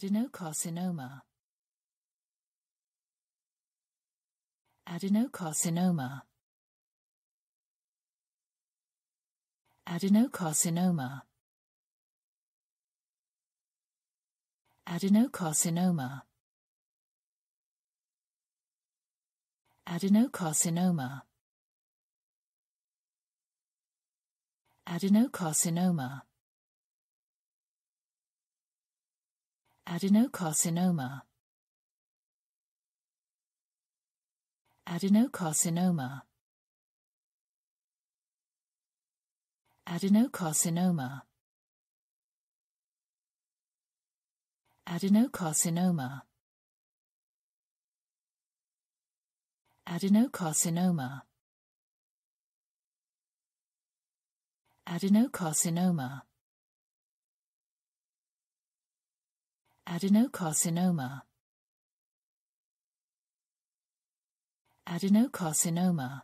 Adenocarcinoma. Adenocarcinoma. Adenocarcinoma. Adenocarcinoma. Adenocarcinoma. Adenocarcinoma. Adenocarcinoma. Adenocarcinoma. Adenocarcinoma. Adenocarcinoma. Adenocarcinoma. Adenocarcinoma. Adenocarcinoma Adenocarcinoma